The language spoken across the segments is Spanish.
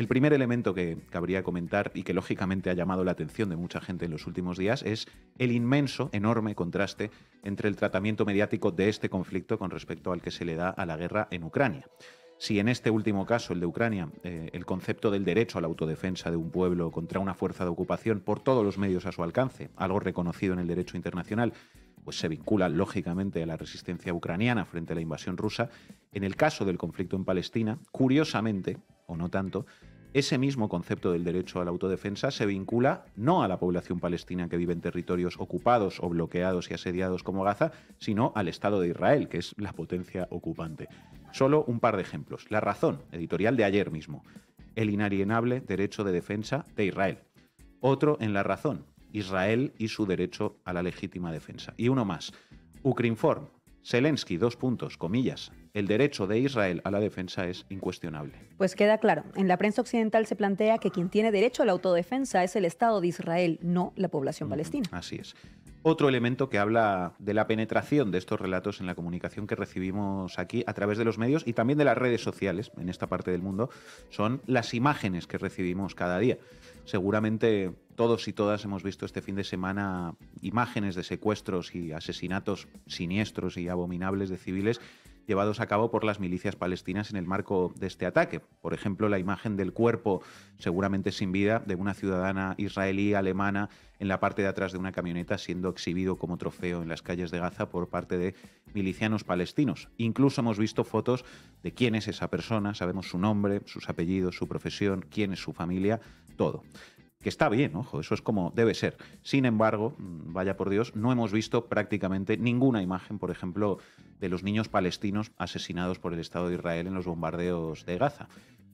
El primer elemento que cabría comentar y que lógicamente ha llamado la atención de mucha gente en los últimos días es el inmenso, enorme contraste entre el tratamiento mediático de este conflicto con respecto al que se le da a la guerra en Ucrania. Si en este último caso, el de Ucrania, eh, el concepto del derecho a la autodefensa de un pueblo contra una fuerza de ocupación por todos los medios a su alcance, algo reconocido en el derecho internacional, pues se vincula lógicamente a la resistencia ucraniana frente a la invasión rusa. En el caso del conflicto en Palestina, curiosamente, o no tanto, ese mismo concepto del derecho a la autodefensa se vincula no a la población palestina que vive en territorios ocupados o bloqueados y asediados como Gaza, sino al Estado de Israel, que es la potencia ocupante. Solo un par de ejemplos. La Razón, editorial de ayer mismo. El inalienable derecho de defensa de Israel. Otro en La Razón, Israel y su derecho a la legítima defensa. Y uno más. Ukrinform, Zelensky, dos puntos, comillas, el derecho de Israel a la defensa es incuestionable. Pues queda claro, en la prensa occidental se plantea que quien tiene derecho a la autodefensa es el Estado de Israel, no la población palestina. Así es. Otro elemento que habla de la penetración de estos relatos en la comunicación que recibimos aquí a través de los medios y también de las redes sociales en esta parte del mundo son las imágenes que recibimos cada día. Seguramente todos y todas hemos visto este fin de semana imágenes de secuestros y asesinatos siniestros y abominables de civiles llevados a cabo por las milicias palestinas en el marco de este ataque. Por ejemplo, la imagen del cuerpo, seguramente sin vida, de una ciudadana israelí alemana en la parte de atrás de una camioneta siendo exhibido como trofeo en las calles de Gaza por parte de milicianos palestinos. Incluso hemos visto fotos de quién es esa persona, sabemos su nombre, sus apellidos, su profesión, quién es su familia, todo que está bien, ojo, eso es como debe ser. Sin embargo, mm, vaya por Dios, no hemos visto prácticamente ninguna imagen, por ejemplo, de los niños palestinos asesinados por el Estado de Israel en los bombardeos de Gaza.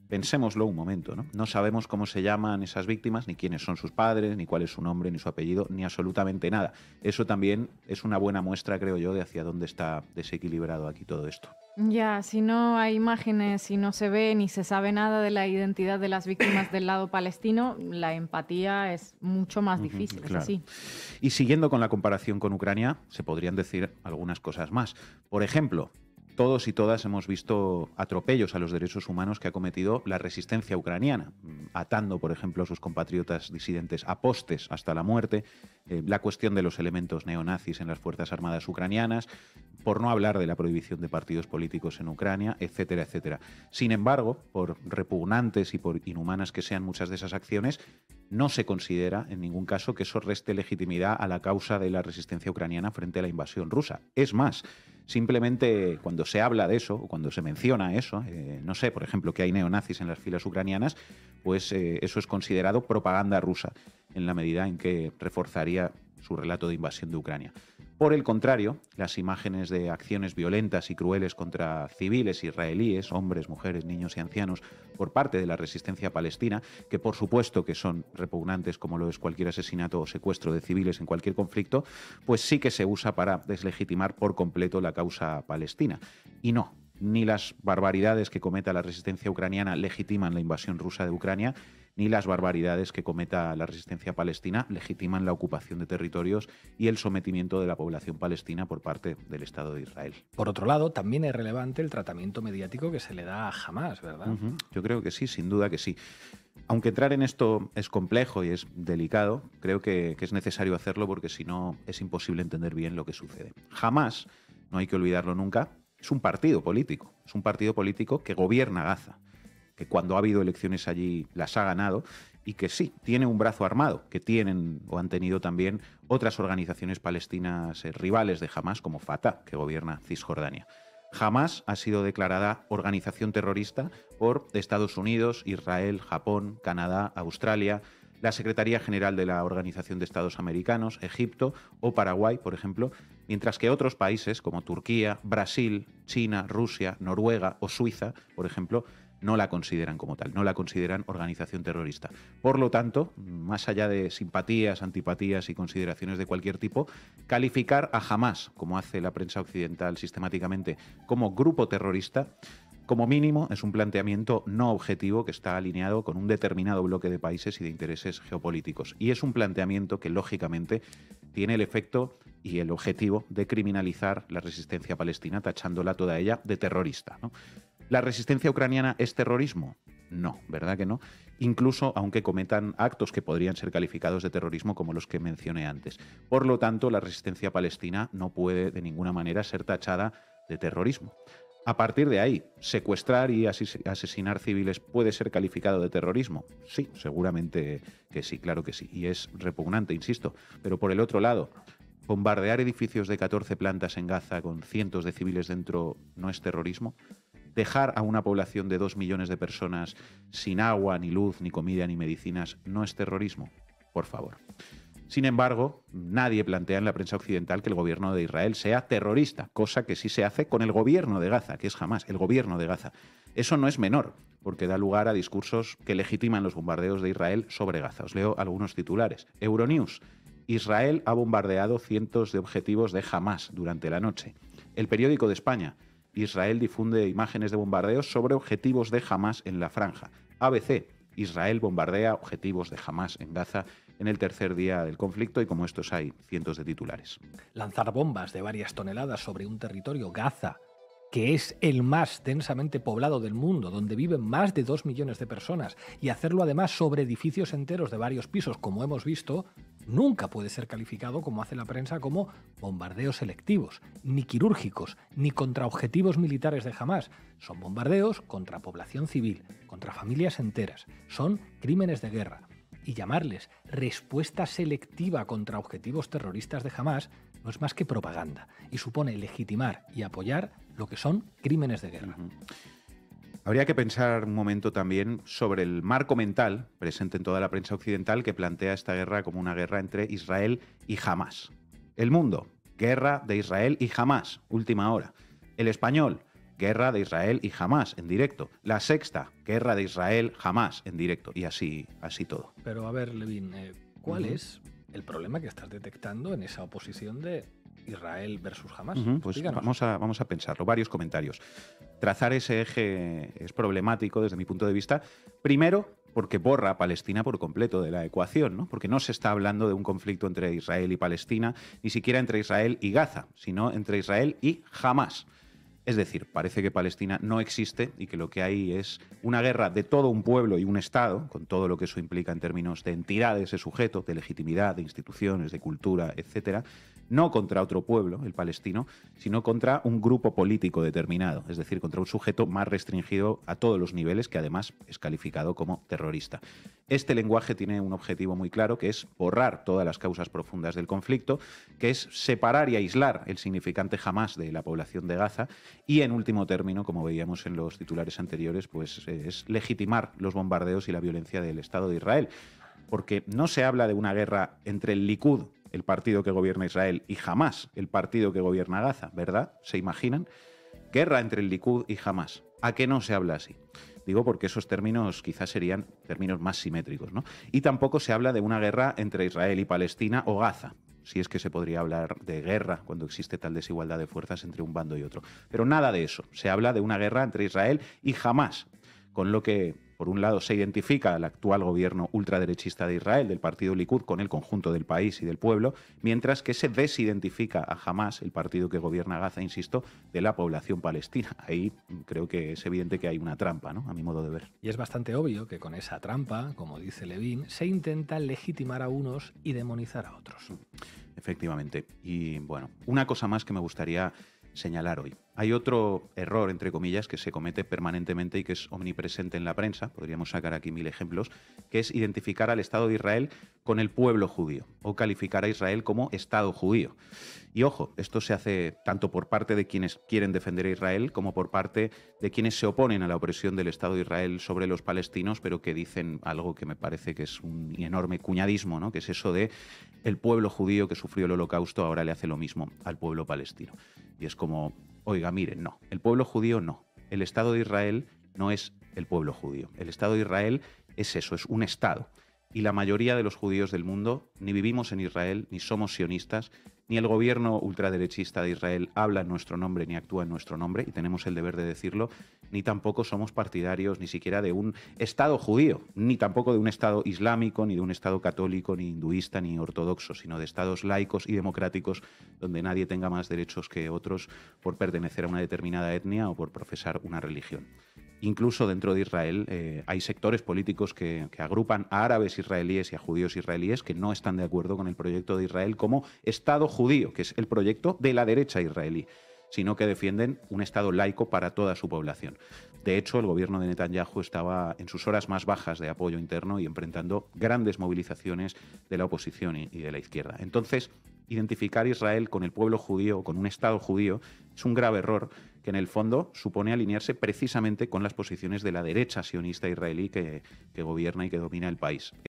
Pensémoslo un momento, ¿no? No sabemos cómo se llaman esas víctimas, ni quiénes son sus padres, ni cuál es su nombre, ni su apellido, ni absolutamente nada. Eso también es una buena muestra, creo yo, de hacia dónde está desequilibrado aquí todo esto. Ya, si no hay imágenes, si no se ve ni se sabe nada de la identidad de las víctimas del lado palestino, la empatía es mucho más difícil. así. Y siguiendo con la comparación con Ucrania, se podrían decir algunas cosas más. Por ejemplo, todos y todas hemos visto atropellos a los derechos humanos que ha cometido la resistencia ucraniana, mm, atando, por ejemplo, a sus compatriotas disidentes a postes hasta la muerte, eh, la cuestión de los elementos neonazis en las Fuerzas Armadas ucranianas, por no hablar de la prohibición de partidos políticos en Ucrania, etcétera, etcétera. Sin embargo, por repugnantes y por inhumanas que sean muchas de esas acciones, no se considera en ningún caso que eso reste legitimidad a la causa de la resistencia ucraniana frente a la invasión rusa. Es más, Simplemente cuando se habla de eso, cuando se menciona eso, eh, no sé, por ejemplo, que hay neonazis en las filas ucranianas, pues eh, eso es considerado propaganda rusa, en la medida en que reforzaría su relato de invasión de Ucrania. Por el contrario, las imágenes de acciones violentas y crueles contra civiles israelíes, hombres, mujeres, niños y ancianos, por parte de la resistencia palestina, que por supuesto que son repugnantes como lo es cualquier asesinato o secuestro de civiles en cualquier conflicto, pues sí que se usa para deslegitimar por completo la causa palestina. Y no, ni las barbaridades que cometa la resistencia ucraniana legitiman la invasión rusa de Ucrania, ni las barbaridades que cometa la resistencia palestina legitiman la ocupación de territorios y el sometimiento de la población palestina por parte del Estado de Israel. Por otro lado, también es relevante el tratamiento mediático que se le da a Hamas, ¿verdad? Yo creo que sí, sin duda que sí. Aunque entrar en esto es complejo y es delicado, creo que, que es necesario hacerlo porque si no es imposible entender bien lo que sucede. Jamás, no hay que olvidarlo nunca, es un partido político, es un partido político que gobierna Gaza que cuando ha habido elecciones allí las ha ganado y que sí, tiene un brazo armado, que tienen o han tenido también otras organizaciones palestinas eh, rivales de Hamas, como Fatah, que gobierna Cisjordania. Hamas ha sido declarada organización terrorista por Estados Unidos, Israel, Japón, Canadá, Australia, la Secretaría General de la Organización de Estados Americanos, Egipto o Paraguay, por ejemplo, mientras que otros países como Turquía, Brasil, China, Rusia, Noruega o Suiza, por ejemplo, no la consideran como tal, no la consideran organización terrorista. Por lo tanto, más allá de simpatías, antipatías y consideraciones de cualquier tipo, calificar a Hamas, como hace la prensa occidental sistemáticamente, como grupo terrorista, como mínimo es un planteamiento no objetivo que está alineado con un determinado bloque de países y de intereses geopolíticos. Y es un planteamiento que, lógicamente, tiene el efecto y el objetivo de criminalizar la resistencia palestina, tachándola toda ella de terrorista. ¿no? ¿La resistencia ucraniana es terrorismo? No, ¿verdad que no? Incluso aunque cometan actos que podrían ser calificados de terrorismo como los que mencioné antes. Por lo tanto, la resistencia palestina no puede de ninguna manera ser tachada de terrorismo. A partir de ahí, secuestrar y asesinar civiles puede ser calificado de terrorismo. Sí, seguramente que sí, claro que sí. Y es repugnante, insisto. Pero por el otro lado, bombardear edificios de 14 plantas en Gaza con cientos de civiles dentro no es terrorismo dejar a una población de dos millones de personas sin agua, ni luz, ni comida, ni medicinas no es terrorismo, por favor. Sin embargo, nadie plantea en la prensa occidental que el gobierno de Israel sea terrorista, cosa que sí se hace con el gobierno de Gaza, que es jamás el gobierno de Gaza. Eso no es menor, porque da lugar a discursos que legitiman los bombardeos de Israel sobre Gaza. Os leo algunos titulares. Euronews. Israel ha bombardeado cientos de objetivos de Hamas durante la noche. El periódico de España. Israel difunde imágenes de bombardeos sobre objetivos de Hamas en la franja. ABC, Israel bombardea objetivos de Hamas en Gaza en el tercer día del conflicto y como estos hay cientos de titulares. Lanzar bombas de varias toneladas sobre un territorio, Gaza, que es el más densamente poblado del mundo, donde viven más de dos millones de personas, y hacerlo además sobre edificios enteros de varios pisos, como hemos visto, nunca puede ser calificado, como hace la prensa, como bombardeos selectivos, ni quirúrgicos, ni contra objetivos militares de jamás. Son bombardeos contra población civil, contra familias enteras. Son crímenes de guerra. Y llamarles respuesta selectiva contra objetivos terroristas de jamás no es más que propaganda y supone legitimar y apoyar lo que son crímenes de guerra. Habría que pensar un momento también sobre el marco mental presente en toda la prensa occidental que plantea esta guerra como una guerra entre Israel y Hamas. El mundo, guerra de Israel y Hamas, última hora. El español, guerra de Israel y Hamas en directo. La sexta, guerra de Israel, jamás, en directo. Y así, así todo. Pero a ver, Levin, eh, ¿cuál es el problema que estás detectando en esa oposición de Israel versus Hamas? Pues vamos a, vamos a pensarlo. Varios comentarios trazar ese eje es problemático desde mi punto de vista. Primero, porque borra a Palestina por completo de la ecuación, ¿no? porque no se está hablando de un conflicto entre Israel y Palestina, ni siquiera entre Israel y Gaza, sino entre Israel y Hamas. Es decir, parece que Palestina no existe y que lo que hay es una guerra de todo un pueblo y un Estado, con todo lo que eso implica en términos de entidades, de sujeto, de legitimidad, de instituciones, de cultura, etc., no contra otro pueblo, el palestino, sino contra un grupo político determinado, es decir, contra un sujeto más restringido a todos los niveles que además es calificado como terrorista. Este lenguaje tiene un objetivo muy claro que es borrar todas las causas profundas del conflicto, que es separar y aislar el significante jamás de la población de Gaza y en último término, como veíamos en los titulares anteriores, pues eh, es legitimar los bombardeos y la violencia del Estado de Israel. Porque no se habla de una guerra entre el Likud, el partido que gobierna Israel, y Hamas, el partido que gobierna Gaza, ¿verdad? ¿Se imaginan? Guerra entre el Likud y Hamas. ¿A qué no se habla así? Digo porque esos términos quizás serían términos más simétricos, ¿no? Y tampoco se habla de una guerra entre Israel y Palestina o Gaza, si es que se podría hablar de guerra cuando existe tal desigualdad de fuerzas entre un bando y otro. Pero nada de eso. Se habla de una guerra entre Israel y jamás con lo que por un lado, se identifica al actual gobierno ultraderechista de Israel, del partido Likud, con el conjunto del país y del pueblo, mientras que se desidentifica a Hamas, el partido que gobierna Gaza, insisto, de la población palestina. Ahí creo que es evidente que hay una trampa, ¿no? A mi modo de ver. Y es bastante obvio que con esa trampa, como dice Levín, se intenta legitimar a unos y demonizar a otros. Efectivamente. Y bueno, una cosa más que me gustaría señalar hoy. Hay otro error, entre comillas, que se comete permanentemente y que es omnipresente en la prensa, podríamos sacar aquí mil ejemplos, que es identificar al Estado de Israel con el pueblo judío o calificar a Israel como Estado judío. Y ojo, esto se hace tanto por parte de quienes quieren defender a Israel como por parte de quienes se oponen a la opresión del Estado de Israel sobre los palestinos, pero que dicen algo que me parece que es un enorme cuñadismo, ¿no? que es eso de el pueblo judío que sufrió el holocausto ahora le hace lo mismo al pueblo palestino. Y es como, oiga, miren, no, el pueblo judío no, el Estado de Israel no es el pueblo judío, el Estado de Israel es eso, es un Estado y la mayoría de los judíos del mundo ni vivimos en Israel, ni somos sionistas, ni el gobierno ultraderechista de Israel habla en nuestro nombre ni actúa en nuestro nombre, y tenemos el deber de decirlo, ni tampoco somos partidarios ni siquiera de un Estado judío, ni tampoco de un Estado islámico, ni de un Estado católico, ni hinduista, ni ortodoxo, sino de Estados laicos y democráticos donde nadie tenga más derechos que otros por pertenecer a una determinada etnia o por profesar una religión. Incluso dentro de Israel eh, hay sectores políticos que, que, agrupan a árabes israelíes y a judíos israelíes que no están de acuerdo con el proyecto de Israel como Estado judío, que es el proyecto de la derecha israelí, sino que defienden un Estado laico para toda su población. De hecho, el gobierno de Netanyahu estaba en sus horas más bajas de apoyo interno y enfrentando grandes movilizaciones de la oposición y de la izquierda. Entonces, identificar Israel con el pueblo judío, con un Estado judío, es un grave error que en el fondo supone alinearse precisamente con las posiciones de la derecha sionista israelí que gobierna y que domina el país.